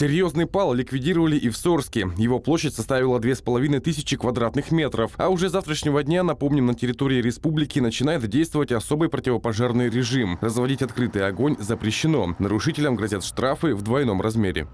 Серьезный пал ликвидировали и в Сорске. Его площадь составила 2500 квадратных метров. А уже завтрашнего дня, напомним, на территории республики начинает действовать особый противопожарный режим. Разводить открытый огонь запрещено. Нарушителям грозят штрафы в двойном размере.